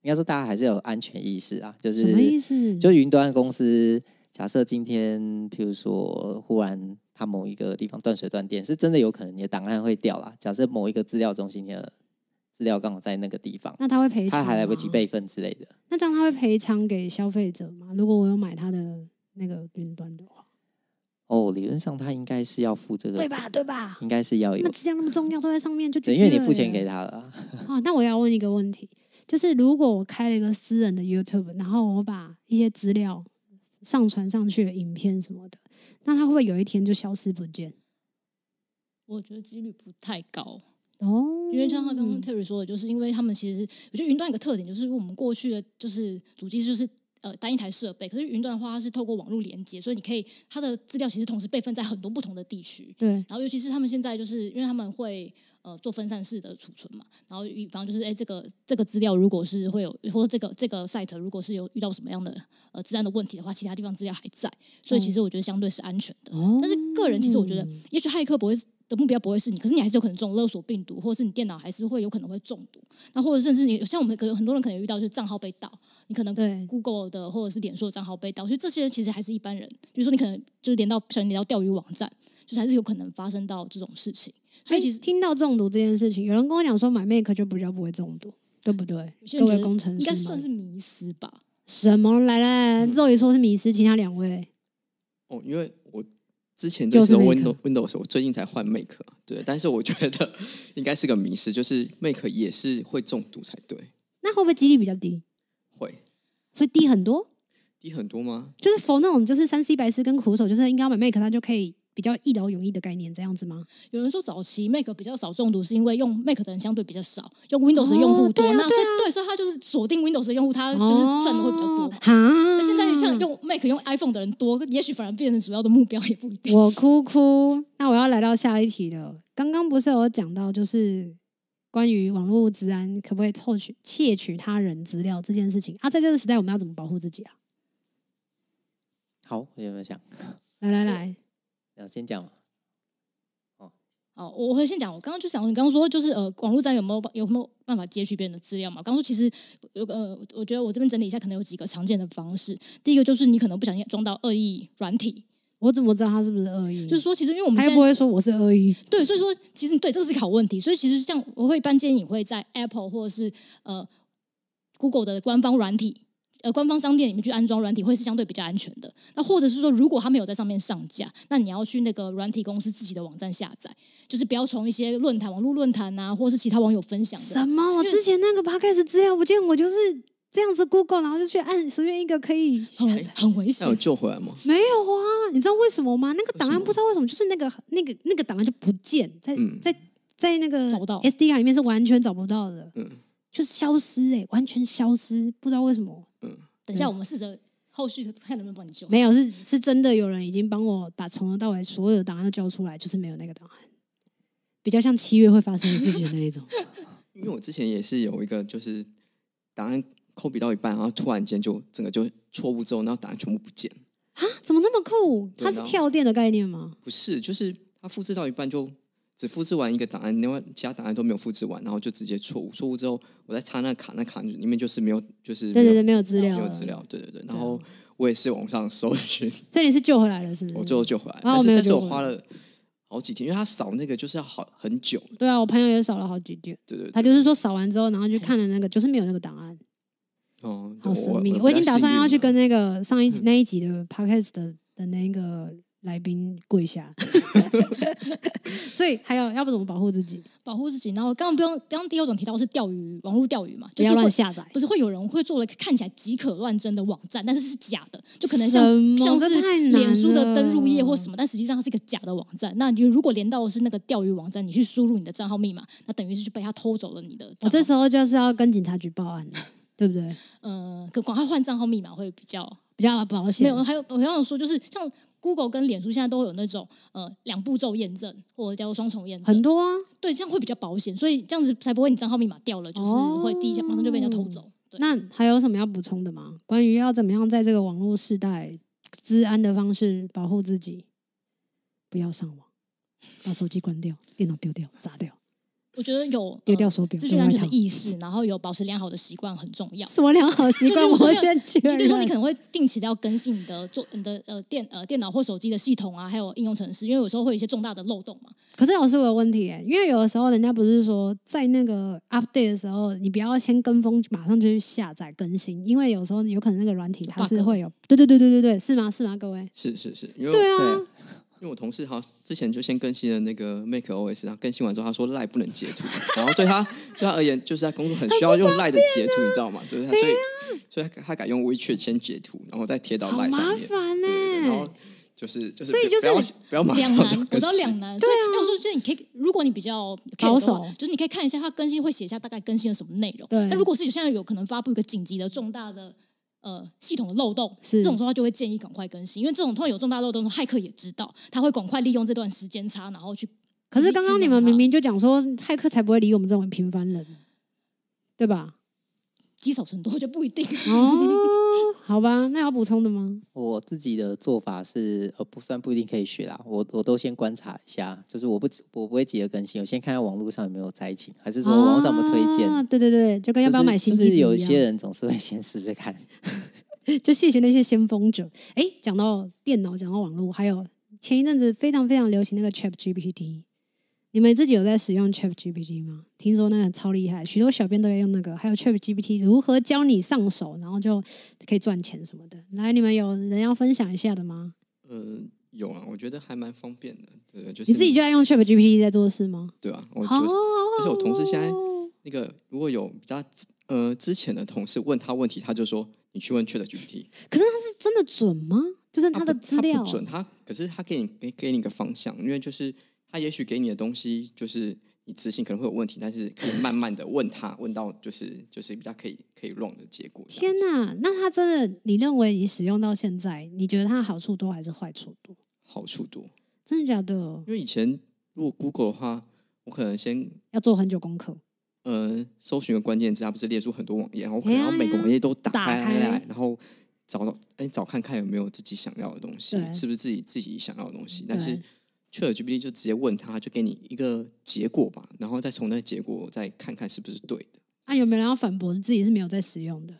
应该说大家还是有安全意识啊。就是什么意思？就云端公司。假设今天，譬如说，忽然他某一个地方断水断电，是真的有可能你的档案会掉啦。假设某一个资料中心的资料刚好在那个地方，那他会赔？他还来不及备份之类的。那这样他会赔偿给消费者吗？如果我有买他的那个云端的哦，理论上他应该是要付这个，对吧？对吧？应该是要。那资料那么重要，都在上面，就因为你付钱给他了。[LAUGHS] 哦，那我要问一个问题，就是如果我开了一个私人的 YouTube，然后我把一些资料。上传上去的影片什么的，那它会不会有一天就消失不见？我觉得几率不太高哦。因为像他刚 Terry 说的，就是因为他们其实，我觉得云端一个特点就是我们过去的就是主机就是呃单一台设备，可是云端的话它是透过网络连接，所以你可以它的资料其实同时备份在很多不同的地区。对，然后尤其是他们现在就是因为他们会。呃，做分散式的储存嘛，然后以防就是，哎，这个这个资料如果是会有，或这个这个 site 如果是有遇到什么样的呃自然的问题的话，其他地方资料还在，所以其实我觉得相对是安全的。但是个人其实我觉得，也许骇客不会的目标不会是你，可是你还是有可能中勒索病毒，或者是你电脑还是会有可能会中毒，那或者甚至你像我们可能很多人可能遇到就是账号被盗，你可能 Google 的或者是脸书的账号被盗，所以这些其实还是一般人，比如说你可能就是连到不小心连到钓鱼网站，就是还是有可能发生到这种事情。所以其实听到中毒这件事情，有人跟我讲说买 Make 就比较不会中毒，对不对？各位工程师应该算是迷思吧？什么来来？肉也说是迷思，其他两位？哦，因为我之前就是 Windows，Windows，我最近才换 Make，对。但是我觉得 [LAUGHS] 应该是个迷思，就是 Make 也是会中毒才对。那会不会几率比较低？会，所以低很多？低很多吗？就是否那种就是三 C 白痴跟苦手，就是应该要买 Make，它就可以。比较一劳永逸的概念这样子吗？有人说早期 Mac 比较少中毒，是因为用 Mac 的人相对比较少，用 Windows 的用户多。那对，所以它就是锁定 Windows 的用户，它就是赚的会比较多。那现在像用 Mac、用 iPhone 的人多，也许反而变成主要的目标也不一定。我哭哭。那我要来到下一题了。刚刚不是有讲到，就是关于网络治安，可不可以偷取、窃取他人资料这件事情啊？在这个时代，我们要怎么保护自己啊？好，有没有想？来来来。要先讲嘛？哦我会先讲。我刚刚就想，你刚刚说就是呃，网络站有没有有没有办法截取别人的资料嘛？刚刚说其实有个，我觉得我这边整理一下，可能有几个常见的方式。第一个就是你可能不小心装到恶意软体。我怎么知道它是不是恶意？就是说，其实因为我们还不会说我是恶意。对，所以说其实对这个是考问题。所以其实像我会一般建议你会在 Apple 或是呃 Google 的官方软体。呃，官方商店里面去安装软体会是相对比较安全的。那或者是说，如果他没有在上面上架，那你要去那个软体公司自己的网站下载，就是不要从一些论坛、网络论坛啊，或者是其他网友分享。的。什么？我之前那个 p 开 c 资料不见，我就是这样子 Google，然后就去按随便一个可以很很危险。那有救回来吗？没有啊，你知道为什么吗？那个档案不知道为什么，就是那个那个那个档案就不见，在在在那个 SD 卡里面是完全找不到的，嗯，就是消失哎，完全消失，不知道为什么。等一下，我们试着后续看能不能帮你救。没有，是是真的有人已经帮我把从头到尾所有的档案都交出来，就是没有那个档案。比较像七月会发生的事情那一种。[LAUGHS] 因为我之前也是有一个，就是档案 copy 到一半，然后突然间就整个就错误之后，然后档案全部不见。啊？怎么那么酷？它是跳电的概念吗？不是，就是它复制到一半就。只复制完一个档案，另外其他档案都没有复制完，然后就直接错误。错误之后，我在插那卡，那卡里面就是没有，就是对对对，没有资料，没有资料。对对对，然后我也是网上搜寻，这 [LAUGHS] 里是救回来了，是不是？我最后救回来，但是我花了好几天，因为他扫那个就是要好很久。对啊，我朋友也扫了好几天。对对，他就是说扫完之后，然后去看了那个，就是没有那个档案。哦，好神秘！我我已经打算要去跟那个上一集 [LAUGHS] 那一集的 podcast 的的那个。来宾跪下，[LAUGHS] 所以还有要不怎么保护自己？保护自己，然后刚刚不用刚刚第二种提到是钓鱼网络钓鱼嘛，就是乱下载，不是会有人会做了看起来极可乱真的网站，但是是假的，就可能像像是脸书的登录页或什么，但实际上它是一个假的网站。那你如果连到的是那个钓鱼网站，你去输入你的账号密码，那等于是被他偷走了你的。我这时候就是要跟警察局报案，[LAUGHS] 对不对？呃，赶快换账号密码会比较比较保险。没有，还有我刚刚说就是像。Google 跟脸书现在都有那种，呃，两步骤验证，或者叫做双重验证，很多啊。对，这样会比较保险，所以这样子才不会你账号密码掉了，就是会第一下马上就被人家偷走。对，那还有什么要补充的吗？关于要怎么样在这个网络时代，治安的方式保护自己，不要上网，把手机关掉，电脑丢掉，砸掉。我觉得有丢掉手表，这是安全的意识，然后有保持良好的习惯很重要。什么良好习惯？我先，比如说你可能会定期的要更新你的做你的呃电呃电脑或手机的系统啊，还有应用程式，因为有时候会有一些重大的漏洞嘛。可是老师，我有问题耶，因为有的时候人家不是说在那个 update 的时候，你不要先跟风，马上就去下载更新，因为有时候有可能那个软体它是会有对对对对对对，是吗？是吗？各位是是是因为对啊。因为我同事好之前就先更新了那个 Make O S，然后更新完之后他说赖不能截图，然后对他对他而言，就是他工作很需要用赖的截图，你知道吗？就是所以所以他改用 WeChat 先截图，然后再贴到赖上面。麻烦呢，然后就是就是所以就是不要两难，不要两难。所以有说就是你可以，如果你比较保守，就是你可以看一下他更新会写下大概更新了什么内容。对，那如果是现在有可能发布一个紧急的重大的。呃，系统的漏洞，这种时候就会建议赶快更新，因为这种突然有重大漏洞，骇客也知道，他会赶快利用这段时间差，然后去。可是刚刚你们明明就讲说，骇客才不会理我们这种平凡人，对吧？积少成多，就不一定哦。好吧，那有补充的吗？我自己的做法是，呃，不算不一定可以学啦。我我都先观察一下，就是我不我不会急着更新，我先看看网络上有没有灾情，还是说网上有推荐？对对对，就跟要不要买新机一样。就是有些人总是会先试试看，[LAUGHS] 就谢谢那些先锋者。哎，讲到电脑，讲到网络，还有前一阵子非常非常流行那个 Chat GPT。你们自己有在使用 Chat GPT 吗？听说那个超厉害，许多小编都在用那个。还有 Chat GPT 如何教你上手，然后就可以赚钱什么的。来，你们有人要分享一下的吗？呃，有啊，我觉得还蛮方便的。对，就是你自己就在用 Chat GPT 在做事吗？对啊，我就是。而且我同事现在那个如果有比较呃之前的同事问他问题，他就说你去问 Chat GPT。可是他是真的准吗？就是他的资料不准，他可是他给你给给你一个方向，因为就是。他也许给你的东西就是你执行可能会有问题，但是可以慢慢的问他，问到就是就是比较可以可以弄 r n 的结果。天哪，那他真的？你认为你使用到现在，你觉得它好处多还是坏处多？好处多，真的假的？因为以前如果 Google 的话，我可能先要做很久功课。呃，搜寻的关键字，它不是列出很多网页，后可能每个网页都打开，然后找找哎找看看有没有自己想要的东西，是不是自己自己想要的东西？但是。去了 GPT 就直接问他就给你一个结果吧，然后再从那个结果再看看是不是对的。啊，有没有人要反驳自己是没有在使用的？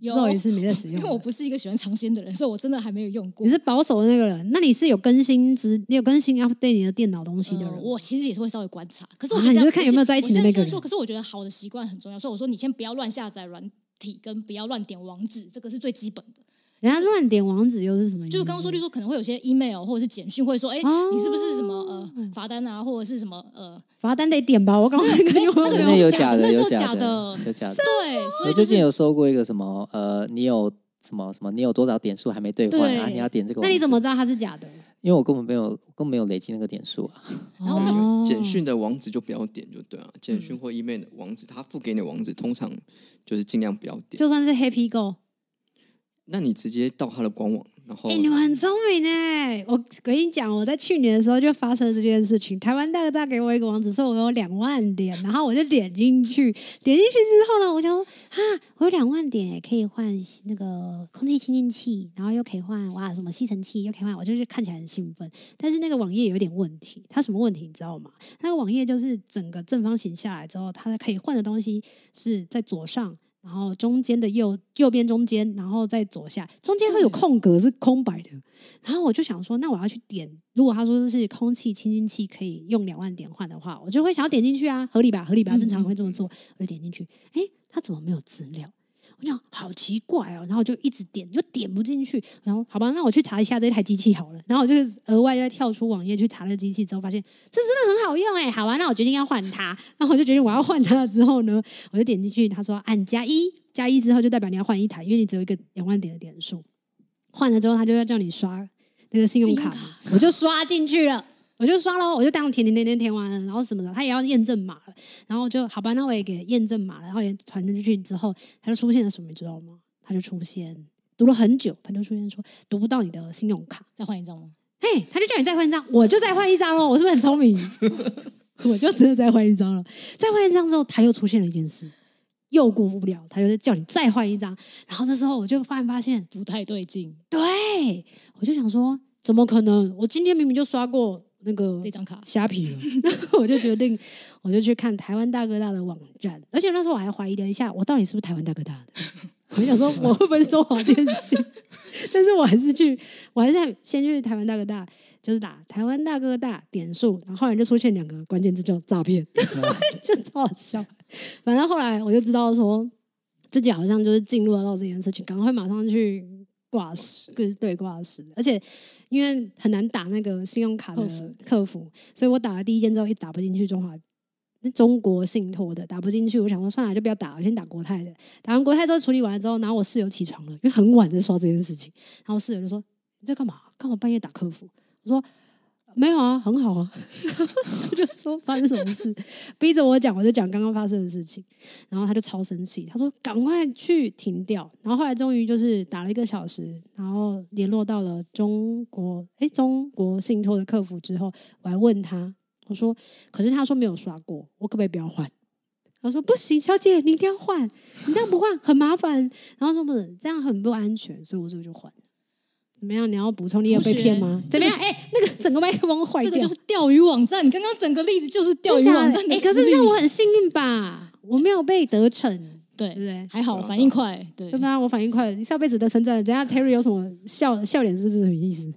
有也是没在使用，因为我不是一个喜欢尝鲜的人，所以我真的还没有用过。你是保守的那个人，那你是有更新，只你有更新 update 你的电脑东西的人。我其实也是会稍微观察，可是我你是看有没有在一起的那个人。说，可是我觉得好的习惯很重要，所以我说你先不要乱下载软体，跟不要乱点网址，这个是最基本的。人家乱点网址又是什么意思？就是刚刚说，就说可能会有些 email 或者是简讯，会说，哎，你是不是什么呃罚单啊，或者是什么呃罚单得点吧？我刚刚有有有假的有假的有假的，对。我最近有收过一个什么呃，你有什么什么，你有多少点数还没兑换啊？你要点这个。那你怎么知道它是假的？因为我根本没有，更没有累积那个点数啊。简讯的网址就不要点就对了，简讯或 email 的网址，他付给你的网址通常就是尽量不要点，就算是 Happy Go。那你直接到他的官网，然后。你很聪明呢，我跟你讲，我在去年的时候就发生了这件事情。台湾大哥大给我一个网址，说我有两万点，然后我就点进去，点进去之后呢，我就啊，我有两万点，可以换那个空气清新器，然后又可以换哇什么吸尘器，又可以换，我就是看起来很兴奋。但是那个网页有点问题，它什么问题你知道吗？那个网页就是整个正方形下来之后，它可以换的东西是在左上。然后中间的右右边中间，然后再左下中间会有空格是空白的。然后我就想说，那我要去点，如果他说是空气清新器可以用两万点换的话，我就会想要点进去啊，合理吧？合理吧？正常会这么做，我就点进去。哎，他怎么没有资料？我想好奇怪哦，然后就一直点，就点不进去。然后好吧，那我去查一下这台机器好了。然后我就额外再跳出网页去查这机器之后，发现这真的很好用哎。好啊，那我决定要换它。那我就决定我要换它之后呢，我就点进去，他说按加一加一之后，就代表你要换一台，因为你只有一个两万点的点数。换了之后，他就要叫你刷那个信用卡，我就刷进去了。我就刷了，我就当填填填填填完了，然后什么的，他也要验证码，然后就好吧，那我也给验证码，然后也传出去之后，他就出现了什么你知道吗？他就出现读了很久，他就出现说读不到你的信用卡，再换一张吗？嘿，他就叫你再换一张，我就再换一张咯，我是不是很聪明？[LAUGHS] 我就真的再换一张了。再换一张之后，他又出现了一件事，又过不了，他就叫你再换一张。然后这时候我就发现发现不太对劲，对我就想说怎么可能？我今天明明就刷过。那个这张卡瞎皮，然 [LAUGHS] 后我就决定，我就去看台湾大哥大的网站，而且那时候我还怀疑了一下，我到底是不是台湾大哥大的？[LAUGHS] 我想说，我会不会是中华电信？[LAUGHS] 但是我还是去，我还是先去台湾大哥大，就是打台湾大哥大点数，然后来就出现两个关键字叫诈骗，就超好笑。反正后来我就知道，说自己好像就是进入到这件事情，赶快马上去。挂失，对对挂失，而且因为很难打那个信用卡的客服，所以我打了第一件之后一打不进去，中华中国信托的打不进去，我想说算了，就不要打，我先打国泰的。打完国泰之后处理完了之后，然后我室友起床了，因为很晚在刷这件事情，然后室友就说你在干嘛？干嘛半夜打客服？我说。没有啊，很好啊。我 [LAUGHS] 就说发生什么事，逼着我讲，我就讲刚刚发生的事情。然后他就超生气，他说赶快去停掉。然后后来终于就是打了一个小时，然后联络到了中国哎中国信托的客服之后，我还问他，我说可是他说没有刷过，我可不可以不要换？他说不行，小姐你一定要换，你这样不换很麻烦。然后说不这样很不安全，所以我说就换怎么样？你要补充？你有被骗吗？怎么样？哎，那个整个麦克风坏掉，这个就是钓鱼网站。刚刚整个例子就是钓鱼网站的。哎，可是那我很幸运吧？我没有被得逞，对不对？还好反应快，对。对啊，我反应快。你上辈子的称赞。等下 Terry 有什么笑笑脸是是什么意思？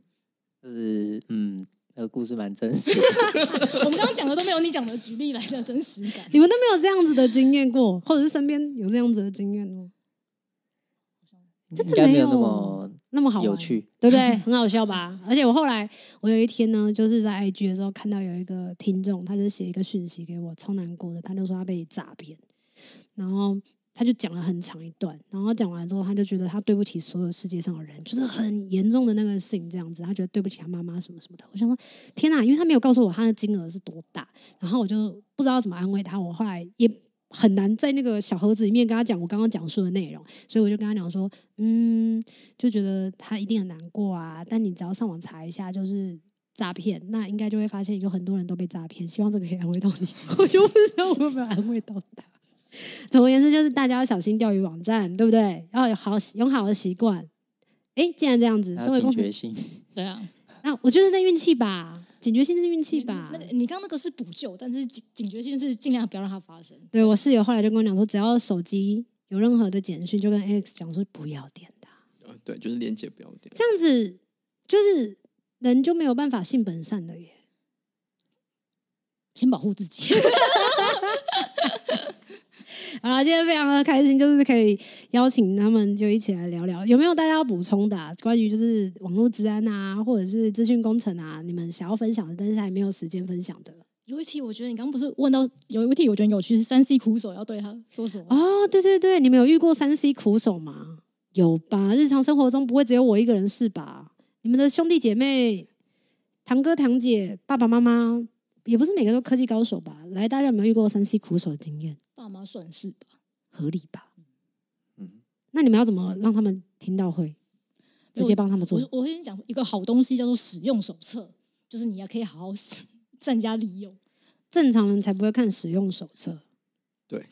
就 [LAUGHS] 是嗯，那个故事蛮真实。[LAUGHS] 我们刚刚讲的都没有你讲的举例来的真实感。你们都没有这样子的经验过，或者是身边有这样子的经验吗？应该没有。那么好有趣，对不对？很好笑吧？[LAUGHS] 而且我后来，我有一天呢，就是在 IG 的时候看到有一个听众，他就写一个讯息给我，超难过的。他就说他被诈骗，然后他就讲了很长一段，然后讲完之后，他就觉得他对不起所有世界上的人，就是很严重的那个事情这样子。他觉得对不起他妈妈什么什么的。我想说天哪，因为他没有告诉我他的金额是多大，然后我就不知道怎么安慰他。我后来也。很难在那个小盒子里面跟他讲我刚刚讲述的内容，所以我就跟他讲说，嗯，就觉得他一定很难过啊。但你只要上网查一下，就是诈骗，那应该就会发现有很多人都被诈骗。希望这个可以安慰到你，[LAUGHS] 我就不知道我有没有安慰到他。总而言之，就是大家要小心钓鱼网站，对不对？要有好有好的习惯。哎，既然这样子，收会决心对啊。那我就是那运气吧。警觉性是运气吧？那个你刚刚那个是补救，但是警警觉性是尽量不要让它发生。对我室友后来就跟我讲说，只要手机有任何的简讯，就跟 Alex 讲说不要点它。啊，对，就是连接不要点。这样子就是人就没有办法性本善的耶，先保护自己。[LAUGHS] 好，今天非常的开心，就是可以邀请他们就一起来聊聊，有没有大家要补充的关于就是网络治安啊，或者是资讯工程啊，你们想要分享的，但是还没有时间分享的。有一题，我觉得你刚刚不是问到，有一题我觉得有趣，是三 C 苦手要对他说什么？哦，对对对，你们有遇过三 C 苦手吗？有吧，日常生活中不会只有我一个人是吧？你们的兄弟姐妹、堂哥堂姐、爸爸妈妈。也不是每个都科技高手吧？来，大家有没有遇过三 C 苦手的经验？爸妈算是吧，合理吧？嗯，那你们要怎么让他们听到会？直接帮他们做。我我跟先讲一个好东西，叫做使用手册，就是你要可以好好善 [LAUGHS] 加利用。正常人才不会看使用手册。对，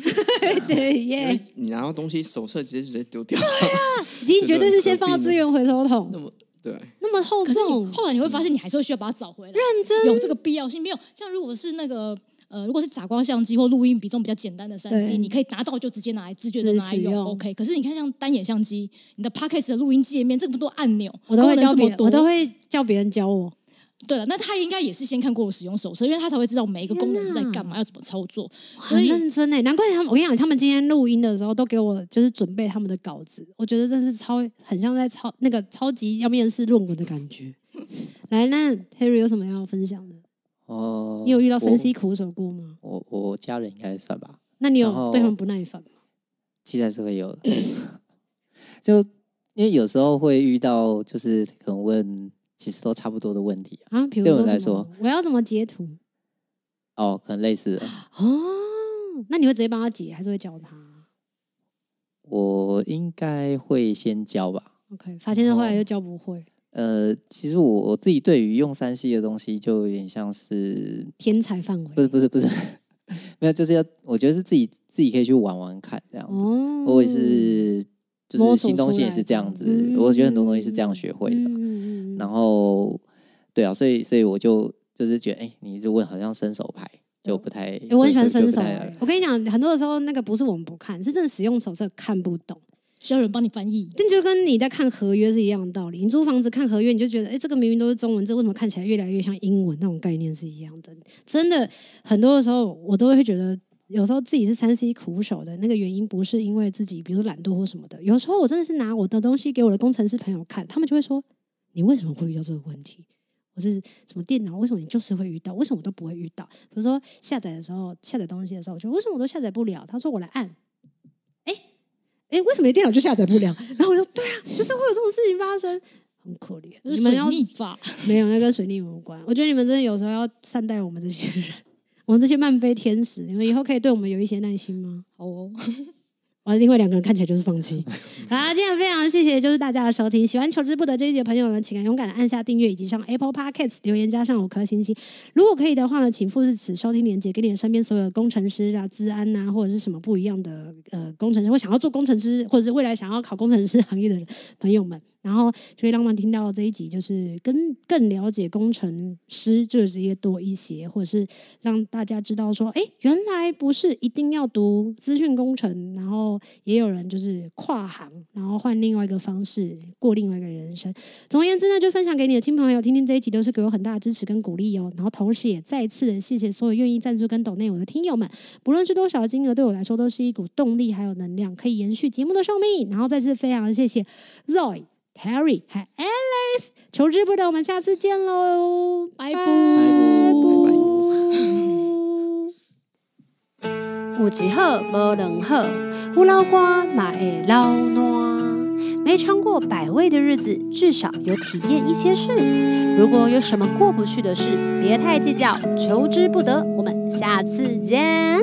[LAUGHS] 对耶！你拿到东西手册直接直接丢掉？对啊，你绝对是先放到资源回收桶。[LAUGHS] 对，那么后可是后来你会发现，你还是会需要把它找回来。认真有这个必要性没有？像如果是那个呃，如果是傻瓜相机或录音比重比较简单的三 C，你可以拿到就直接拿来自觉的拿来用。OK。可是你看，像单眼相机，你的 p a c k e g s 的录音界面，这么多按钮，我都会教，别人，我都会教别人教我。对了，那他应该也是先看过使用手册，因为他才会知道每一个功能是在干嘛，要怎么操作。很认真哎，难怪他们。我跟你讲，他们今天录音的时候都给我就是准备他们的稿子，我觉得真是超很像在超那个超级要面试论文的感觉。[LAUGHS] 来，那 Harry 有什么要分享的？哦，你有遇到生西苦手过吗？我我家人应该算吧。那你有对他们不耐烦吗？实还是会有，[LAUGHS] 就因为有时候会遇到，就是可能问。其实都差不多的问题啊。对我来说，我要怎么截图？哦，可能类似。哦，那你会直接帮他解，还是会教他？我应该会先教吧。OK，发现他后来又教不会。呃，其实我自己对于用三 C 的东西，就有点像是天才范围。不是不是不是，[LAUGHS] 没有就是要，我觉得是自己自己可以去玩玩看这样子。我也是。就是新东西也是这样子，我觉得很多东西是这样学会的。然后，对啊，所以所以我就就是觉得，哎，你一直问好像伸手牌就不太，我完全伸手。我跟你讲，很多的时候那个不是我们不看，是真的使用手册看不懂，需要人帮你翻译。这就跟你在看合约是一样的道理。你租房子看合约，你就觉得，哎，这个明明都是中文，这为什么看起来越来越像英文？那种概念是一样的。真的，很多的时候我都会觉得。有时候自己是三 C 苦手的那个原因，不是因为自己，比如懒惰或什么的。有时候我真的是拿我的东西给我的工程师朋友看，他们就会说：“你为什么会遇到这个问题？我是什么电脑？为什么你就是会遇到？为什么我都不会遇到？”比如说下载的时候，下载东西的时候，我就为什么我都下载不了？他说：“我来按。”哎哎，为什么电脑就下载不了？然后我就对啊，就是会有这种事情发生，很可怜。”你们要逆法？没有，那跟水逆无关。我觉得你们真的有时候要善待我们这些人。我们这些漫飞天使，你们以后可以对我们有一些耐心吗？好哦。哇！另外两个人看起来就是放弃。[LAUGHS] 好，今天非常谢谢就是大家的收听。喜欢求之不得这一集的朋友们，请勇敢的按下订阅，以及上 Apple Podcast 留言加上五颗星星。如果可以的话呢，请复制此收听链接给你的身边所有工程师啊、资安啊，或者是什么不一样的呃工程师，或想要做工程师，或者是未来想要考工程师行业的朋友们，然后就会浪让他们听到这一集，就是跟更了解工程师这个职业多一些，或者是让大家知道说，哎，原来不是一定要读资讯工程，然后。也有人就是跨行，然后换另外一个方式过另外一个人生。总而言之呢，就分享给你的亲朋友听听这一集，都是给我很大的支持跟鼓励哦。然后同时也再次的谢谢所有愿意赞助跟懂内我的听友们，不论是多少金额，对我来说都是一股动力还有能量，可以延续节目的寿命。然后再次非常谢谢 z o y Terry 和 Alice，求之不得，我们下次见喽，拜拜。有级好，无两好，乌老瓜买老糯。没尝过百味的日子，至少有体验一些事。如果有什么过不去的事，别太计较，求之不得。我们下次见。